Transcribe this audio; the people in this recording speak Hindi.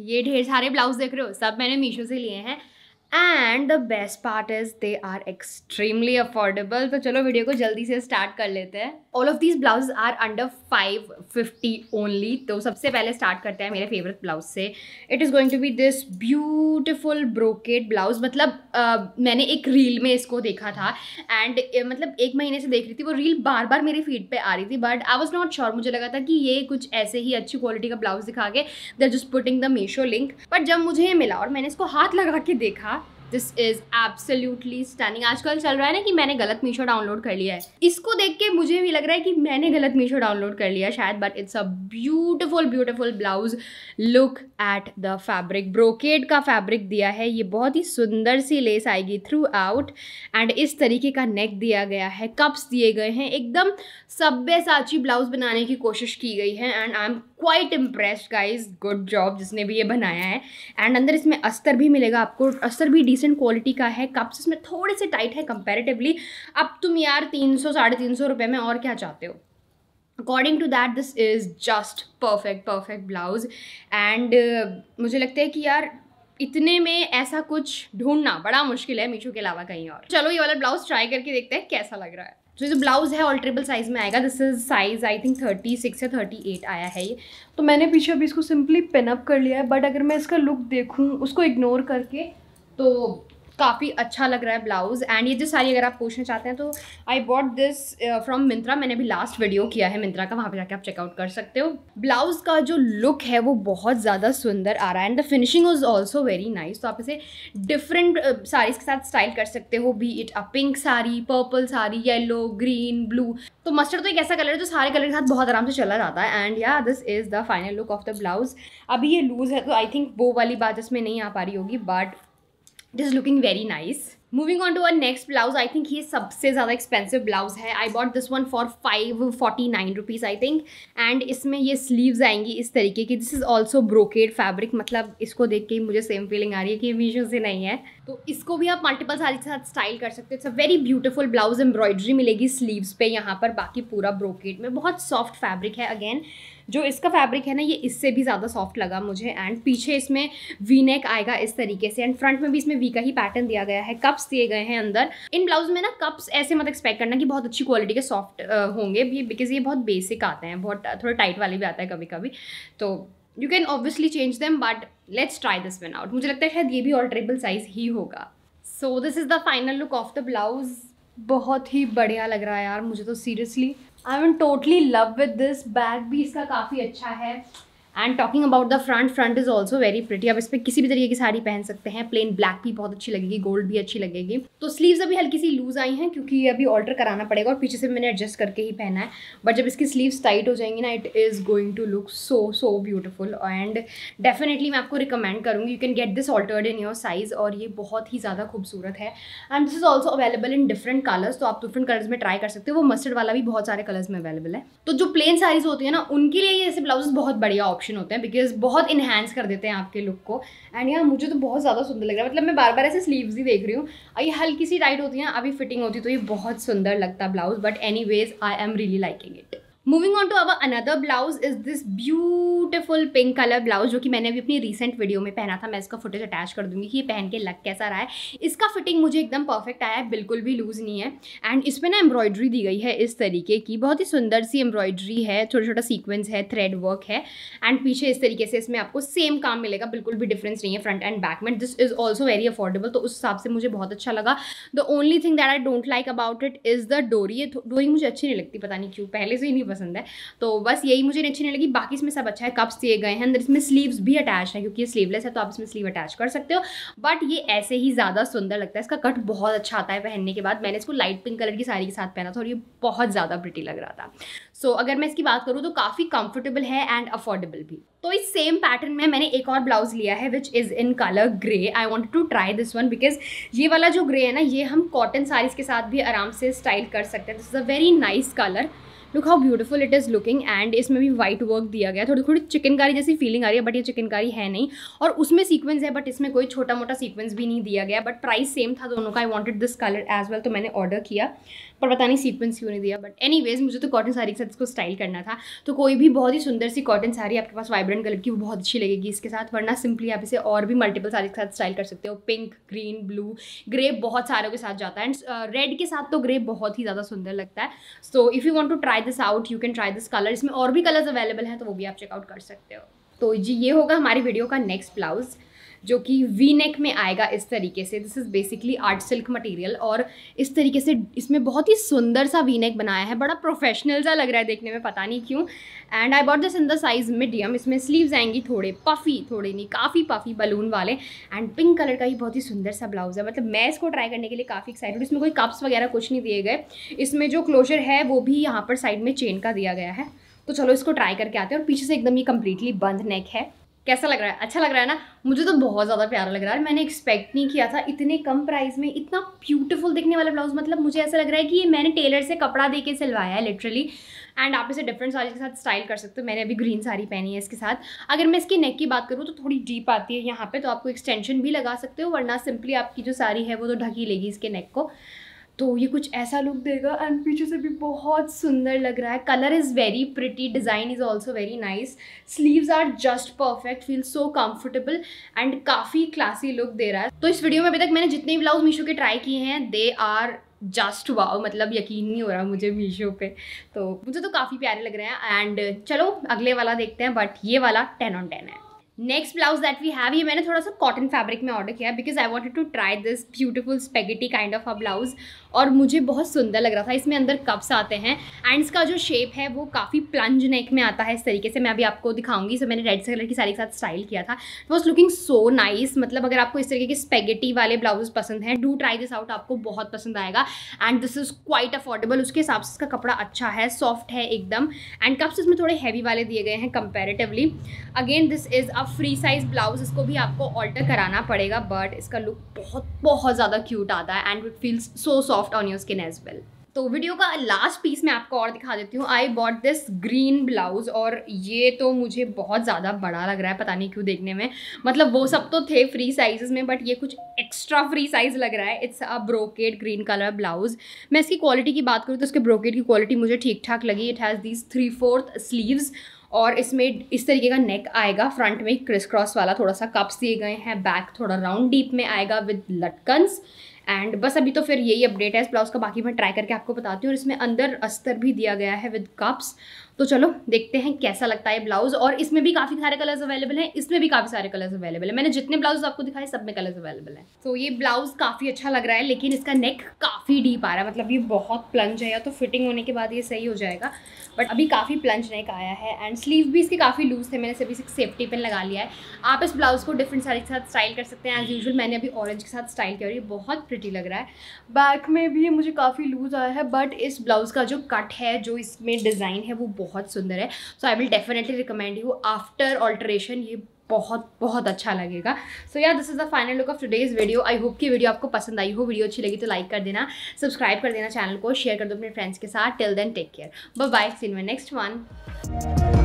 ये ढेर सारे ब्लाउज देख रहे हो सब मैंने मीशो से लिए हैं and the best part is they are extremely affordable तो चलो वीडियो को जल्दी से स्टार्ट कर लेते हैं all of these blouse are under five fifty only तो सबसे पहले स्टार्ट करते हैं मेरे फेवरेट ब्लाउज से it is going to be this beautiful brocade blouse मतलब uh, मैंने एक रील में इसको देखा था एंड uh, मतलब एक महीने से देख रही थी वो रील बार बार मेरे फीड पे आ रही थी but I was not sure मुझे लगा था कि ये कुछ ऐसे ही अच्छी क्वालिटी का ब्लाउज दिखा के दर just putting the Meesho link but जब मुझे ये मिला और मैंने इसको हाथ लगा के देखा दिस इज़ एब्सोल्युटली स्टैंडिंग आजकल चल रहा है ना कि मैंने गलत मीशो डाउनलोड कर लिया है इसको देख के मुझे भी लग रहा है कि मैंने गलत मीशो डाउनलोड कर लिया शायद but it's a beautiful beautiful blouse look at the fabric brocade का फैब्रिक दिया है ये बहुत ही सुंदर सी लेस आएगी थ्रू आउट एंड इस तरीके का नेक दिया गया है कप्स दिए गए हैं एकदम सभ्य साची ब्लाउज बनाने की कोशिश की गई है and I am quite impress guys good job जिसने भी ये बनाया है एंड अंदर इसमें अस्तर भी मिलेगा आपको अस्तर भी डिसेंट क्वालिटी का है कप्स इसमें थोड़े से टाइट है कंपेरेटिवली अब तुम यार तीन सौ साढ़े तीन सौ रुपये में और क्या चाहते हो according to that this is just perfect perfect blouse and मुझे लगता है कि यार इतने में ऐसा कुछ ढूंढना बड़ा मुश्किल है मीशो के अलावा कहीं और चलो ये वाला ब्लाउज ट्राई करके देखते हैं कैसा लग रहा है तो जो ब्लाउज़ है ऑल्ट्रेबल साइज़ में आएगा this is size I think thirty six या थर्टी एट आया है ये तो मैंने पीछे अभी इसको सिंपली पिनअप कर लिया है बट अगर मैं इसका लुक देखूँ उसको इग्नोर करके तो काफ़ी अच्छा लग रहा है ब्लाउज़ एंड ये जो साड़ी अगर आप पूछना चाहते हैं तो I bought this from Myntra मैंने भी लास्ट वीडियो किया है मिंत्रा का वहाँ पे जाके आप चेकआउट कर सकते हो ब्लाउज़ का जो लुक है वो बहुत ज़्यादा सुंदर आ रहा है and the finishing is also very nice तो आप इसे डिफरेंट uh, साड़ीज़ के साथ स्टाइल कर सकते हो be it a pink sari purple sari yellow green blue तो मस्टर्ड तो एक ऐसा कलर है जो सारे कलर के साथ बहुत आराम से चला जाता है and yeah this is the final look of the blouse अभी ये लूज़ है तो आई थिंक वो वाली बात इसमें नहीं आ पा रही होगी but it is looking very nice moving on to uh next blouse I think ये सबसे ज़्यादा एक्सपेंसिव ब्लाउज है I bought this one for five forty nine rupees I think and इसमें ये स्लीव्स आएंगी इस तरीके की this is also brocade fabric मतलब इसको देख के मुझे सेम फीलिंग आ रही है कि मीशो से नहीं है तो इसको भी आप मल्टीपल साड़ी के साथ स्टाइल कर सकते हो it's a very beautiful blouse embroidery मिलेगी स्लीव्स पे यहाँ पर बाकी पूरा ब्रोकेट में बहुत सॉफ्ट फैब्रिक है अगेन जो इसका फैब्रिक है ना ये इससे भी ज़्यादा सॉफ्ट लगा मुझे एंड पीछे इसमें वी नेक आएगा इस तरीके से एंड फ्रंट में भी इसमें वी का ही पैटर्न दिया गया है कप्स दिए गए हैं अंदर इन ब्लाउज में ना कप्स ऐसे मत एक्सपेक्ट करना कि बहुत अच्छी क्वालिटी के सॉफ्ट होंगे भी बिकॉज ये बहुत बेसिक आते हैं बहुत थोड़े टाइट वाले भी आता है कभी कभी तो you can obviously change them but let's try this one out मुझे लगता है शायद ये भी ऑल्ट्रेबल साइज़ ही होगा so this is the final look of the blouse बहुत ही बढ़िया लग रहा है यार मुझे तो seriously I am totally love with this bag भी इसका काफ़ी अच्छा है and talking about the front front is also very pretty आप इस पर किसी भी तरीके की साड़ी पहन सकते हैं प्लेन ब्लैक भी बहुत अच्छी लगेगी गोल्ड भी अच्छी लगेगी तो स्लीव्स अभी हल्की सी लूज आई हैं क्योंकि ये अभी ऑल्टर कराना पड़ेगा और पीछे से मैंने एडजस्ट करके ही पहना है बट जब इसकी स्लीव्स टाइट हो जाएंगी ना it is going to look so so beautiful and definitely मैं आपको रिकमेंड करूँगी you can get this altered in your size और ये बहुत ही ज़्यादा खूबसूरत है and this is also available in different colours तो आप डिफरेंट कलर्स में ट्राई कर सकते हो वो मस्टर्ड वाला भी बहुत सारे कलर्स में अवेलेबल है तो जो प्लेन साड़ीज़ होती है ना उनके लिए ये ऐसे ब्लाउजेज बहुत बढ़िया ऑप्शन ऑप्शन होते हैं बिकॉज बहुत इन्हेंस कर देते हैं आपके लुक को एंड यार मुझे तो बहुत ज़्यादा सुंदर लग रहा है मतलब मैं बार बार ऐसे स्लीव्स ही देख रही हूँ ये हल्की सी टाइट होती है अभी फिटिंग होती तो ये बहुत सुंदर लगता है blouse but anyways I am really liking it moving on to our another blouse is this beautiful pink colour blouse जो कि मैंने अभी अपनी रिसेंट वीडियो में पहना था मैं इसका फुटेज अटैच कर दूंगी कि ये पहन के लग कैसा रहा है इसका फिटिंग मुझे एकदम परफेक्ट आया है बिल्कुल भी लूज नहीं है एंड इसमें ना एम्ब्रॉयडरी दी गई है इस तरीके की बहुत ही सुंदर सी एम्ब्रॉयडरी है छोटा छोटा सीक्वेंस है थ्रेड वर्क है एंड पीछे इस तरीके से इसमें आपको सेम काम मिलेगा बिल्कुल भी डिफरेंस नहीं है फ्रंट एंड बैक में this is also very affordable तो उस हिसाब से मुझे बहुत अच्छा लगा the only thing that I don't like about it is the डोरी डोरी मुझे अच्छी नहीं लगती पता नहीं क्यों पहले से ही नहीं पसंद है तो बस यही मुझे अच्छी नहीं लगी बाकी इसमें सब अच्छा है कप्स दिए गए हैं अंदर इसमें स्लीव्स भी अटैच है क्योंकि ये स्लीवलेस है तो आप इसमें स्लीव अटैच कर सकते हो बट ये ऐसे ही ज़्यादा सुंदर लगता है इसका कट बहुत अच्छा आता है पहनने के बाद मैंने इसको लाइट पिंक कलर की साड़ी के साथ पहना था और ये बहुत ज़्यादा ब्रिटी लग रहा था सो so, अगर मैं इसकी बात करूँ तो काफ़ी कंफर्टेबल है एंड अफोर्डेबल भी तो इस सेम पैटर्न में मैंने एक और ब्लाउज लिया है which is in colour grey I want to try this one because ये वाला जो ग्रे है ना ये हम कॉटन साड़ीज़ के साथ भी आराम से स्टाइल कर सकते हैं this is a very nice colour look how beautiful it is looking and इसमें भी वाइट वर्क दिया गया थोड़ी थोड़ी चिकनकारी जैसी फीलिंग आ रही है बट ये चिकनकारी है नहीं और उसमें सीक्वेंस है बट इसमें कोई छोटा मोटा सीक्वेंस भी नहीं दिया गया बट प्राइस सेम था दोनों का I wanted this colour as well तो मैंने ऑर्डर किया पर पता नहीं सीक्वेंस क्यों नहीं दिया बट वेज मुझे तो कॉटन साड़ी के साथ इसको स्टाइल करना था तो कोई भी बहुत ही सुंदर सी कॉटन साड़ी आपके पास वाइब्रेंट कलर की वो बहुत अच्छी लगेगी इसके साथ वरना सिंपली आप इसे और भी मल्टीपल साड़ी के साथ स्टाइल कर सकते हो पिंक ग्रीन ब्लू ग्रे बहुत सारों के साथ जाता है एंड रेड uh, के साथ तो ग्रे बहुत ही ज़्यादा सुंदर लगता है so if you want to try this out you can try this colour इसमें और भी कलर्स अवेलेबल हैं तो वो भी आप चेकआउट कर सकते हो तो जी ये होगा हमारी वीडियो का नेक्स्ट ब्लाउज़ जो कि वी नेक में आएगा इस तरीके से this is basically art silk material और इस तरीके से इसमें बहुत ही सुंदर सा वी नेक बनाया है बड़ा प्रोफेशनल सा लग रहा है देखने में पता नहीं क्यों and I bought this in the size medium इसमें स्लीव्स आएंगी थोड़े पफी थोड़े नहीं काफ़ी पफी बलून वाले एंड पिंक कलर का ही बहुत ही सुंदर सा ब्लाउज़ है मतलब मैं इसको ट्राई करने के लिए काफ़ी एक्साइटेड इसमें कोई कप्स वगैरह कुछ नहीं दिए गए इसमें जो क्लोजर है वो भी यहाँ पर साइड में चेन का दिया गया है तो चलो इसको ट्राई करके आते हैं और पीछे से एकदम ये कम्प्लीटली बंद नेक है कैसा लग रहा है अच्छा लग रहा है ना मुझे तो बहुत ज़्यादा प्यारा लग रहा है मैंने एक्सपेक्ट नहीं किया था इतने कम प्राइस में इतना ब्यूटीफुल दिखने वाला ब्लाउज मतलब मुझे ऐसा लग रहा है कि ये मैंने टेलर से कपड़ा दे के सिलवाया है लिटरली एंड आप इसे डिफरेंट साड़ी के साथ स्टाइल कर सकते हो मैंने अभी ग्रीन साड़ी पहनी है इसके साथ अगर मैं इसकी नेक की बात करूँ तो थोड़ी डीप आती है यहाँ पर तो आपको एक्सटेंशन भी लगा सकते हो वरना सिंपली आपकी जो साड़ी है वो तो ढकी लेगी इसके नेक को तो ये कुछ ऐसा लुक देगा एंड पीछे से भी बहुत सुंदर लग रहा है colour is very pretty design is also very nice sleeves are just perfect feel so comfortable and काफ़ी क्लासी लुक दे रहा है तो इस वीडियो में अभी तक मैंने जितने भी ब्लाउज मीशो के ट्राई किए हैं दे आर जस्ट वाओ मतलब यकीन नहीं हो रहा मुझे मीशो पे तो मुझे तो काफ़ी प्यारे लग रहे हैं एंड चलो अगले वाला देखते हैं बट ये वाला टेन ऑन टेन है next blouse that we have ये मैंने थोड़ा सा कॉटन फैब्रिक में ऑर्डर किया because I wanted to try this beautiful spaghetti kind of a blouse और मुझे बहुत सुंदर लग रहा था इसमें अंदर कप्स आते हैं एंड इसका जो शेप है वो काफ़ी प्लंज नेक में आता है इस तरीके से मैं अभी आपको दिखाऊंगी सो so, मैंने रेड कलर की साड़ी के साथ स्टाइल किया था वॉज लुकिंग सो नाइस मतलब अगर आपको इस तरीके के स्पेगेटी वाले ब्लाउज पसंद हैं डू ट्राई दिस आउट आपको बहुत पसंद आएगा and this is quite affordable उसके हिसाब से इसका कपड़ा अच्छा है सॉफ्ट है एकदम एंड कप्स इसमें थोड़े हैवी वाले दिए गए हैं comparatively again this is a free size blouse इसको भी आपको ऑल्टर कराना पड़ेगा बट इसका लुक बहुत बहुत ज़्यादा क्यूट आता है and it feels so soft on your skin as well तो वीडियो का लास्ट पीस मैं आपको और दिखा देती हूँ I bought this green blouse और ये तो मुझे बहुत ज़्यादा बड़ा लग रहा है पता नहीं क्यों देखने में मतलब वो सब तो थे फ्री साइजेस में बट ये कुछ एक्स्ट्रा फ्री साइज लग रहा है it's a brocade green colour blouse मैं इसकी क्वालिटी की बात करूँ तो इसके ब्रोकेड की क्वालिटी मुझे ठीक ठाक लगी it has these three fourth sleeves और इसमें इस तरीके का नेक आएगा फ्रंट में क्रिस क्रॉस वाला थोड़ा सा कप्स दिए गए हैं बैक थोड़ा राउंड डीप में आएगा विद लटकन्स एंड बस अभी तो फिर यही अपडेट है इस ब्लाउज़ का बाकी मैं ट्राई करके आपको बताती हूँ और इसमें अंदर अस्तर भी दिया गया है विद कप्स तो चलो देखते हैं कैसा लगता है ब्लाउज़ और इसमें भी काफ़ी सारे कलर्स अवेलेबल हैं इसमें भी काफ़ी सारे कलर्स अवेलेबल है मैंने जितने ब्लाउज आपको दिखाए सब में कलर्स अवेलेबल है तो so, ये ब्लाउज़ काफ़ी अच्छा लग रहा है लेकिन इसका नेक काफ़ी डीप आ रहा है मतलब ये बहुत प्लंज है या तो फिटिंग होने के बाद ये सही हो जाएगा बट अभी काफ़ी प्लंज नेक आया है एंड स्लीव भी इसके काफ़ी लूज थे मैंने सभी सेफ्टी पेन लगा लिया है आप इस ब्लाउज़ को डिफरेंट साइज के साथ स्टाइल कर सकते हैं एज यूजल मैंने अभी ऑरेंज के साथ स्टाइल किया और ये बहुत प्रिटी लग रहा है बैक में भी मुझे काफ़ी लूज आया है बट इस ब्लाउज़ का जो कट है जो इसमें डिज़ाइन है वो बहुत सुंदर है so I will definitely recommend you after alteration ये बहुत बहुत अच्छा लगेगा so yeah this is the final look of today's video I hope कि वीडियो आपको पसंद आई हो वीडियो अच्छी लगी तो लाइक कर देना सब्सक्राइब कर देना चैनल को शेयर कर दो अपने फ्रेंड्स के साथ till then take care bye bye see में नेक्स्ट वन